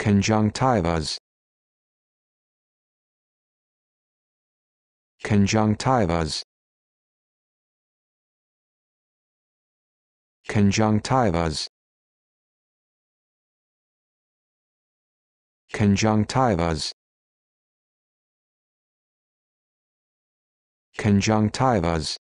Conjunctivas Conjunctivas Conjunctivas Conjunctivas Conjunctivas